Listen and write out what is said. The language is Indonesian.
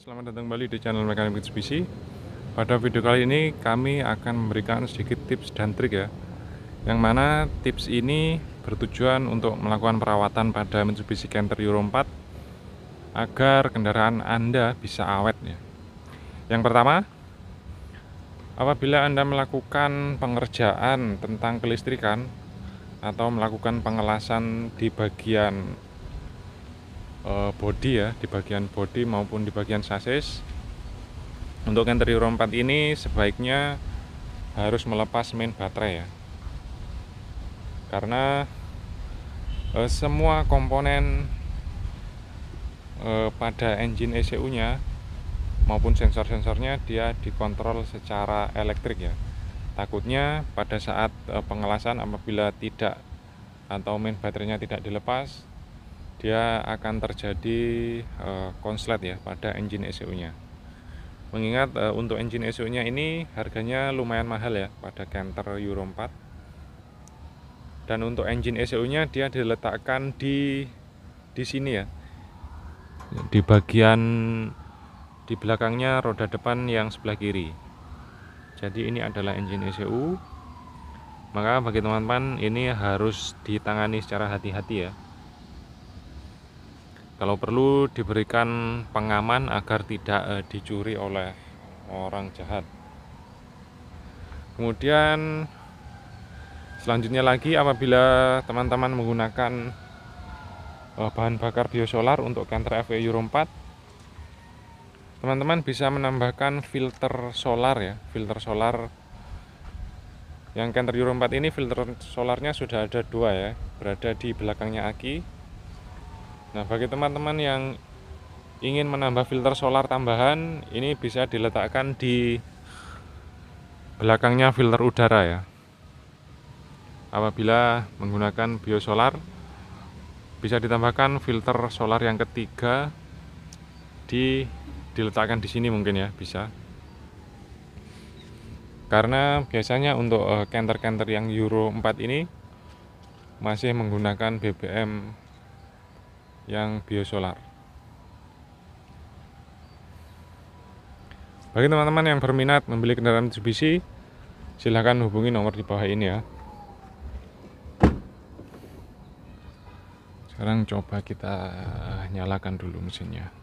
selamat datang kembali di channel Mekanik Mitsubishi Pada video kali ini kami akan memberikan sedikit tips dan trik ya Yang mana tips ini bertujuan untuk melakukan perawatan pada Mitsubishi Canter Euro 4 Agar kendaraan Anda bisa awet ya Yang pertama Apabila Anda melakukan pengerjaan tentang kelistrikan Atau melakukan pengelasan di bagian uh, body ya di bagian body maupun di bagian sasis untuk Kenterio 4 ini sebaiknya harus melepas main baterai ya karena eh, semua komponen eh, pada engine ECU nya maupun sensor-sensornya dia dikontrol secara elektrik ya takutnya pada saat pengelasan apabila tidak atau main baterainya tidak dilepas dia akan terjadi eh, konslet ya pada engine ECU-nya. Mengingat eh, untuk engine ECU-nya ini harganya lumayan mahal ya pada Canter Euro 4. Dan untuk engine ECU-nya dia diletakkan di di sini ya. Di bagian di belakangnya roda depan yang sebelah kiri. Jadi ini adalah engine ECU maka bagi teman-teman ini harus ditangani secara hati-hati ya kalau perlu diberikan pengaman agar tidak eh, dicuri oleh orang jahat kemudian selanjutnya lagi apabila teman-teman menggunakan eh, bahan bakar biosolar untuk kantor FE Euro 4 teman-teman bisa menambahkan filter solar ya filter solar yang kantor Euro 4 ini filter solarnya sudah ada dua ya berada di belakangnya aki Nah, bagi teman-teman yang ingin menambah filter solar tambahan, ini bisa diletakkan di belakangnya filter udara ya. Apabila menggunakan biosolar, bisa ditambahkan filter solar yang ketiga di diletakkan di sini mungkin ya, bisa. Karena biasanya untuk kenter-kenter eh, yang Euro 4 ini masih menggunakan BBM yang biosolar. Bagi teman-teman yang berminat membeli kendaraan Mitsubishi, silahkan hubungi nomor di bawah ini ya. Sekarang coba kita nyalakan dulu mesinnya.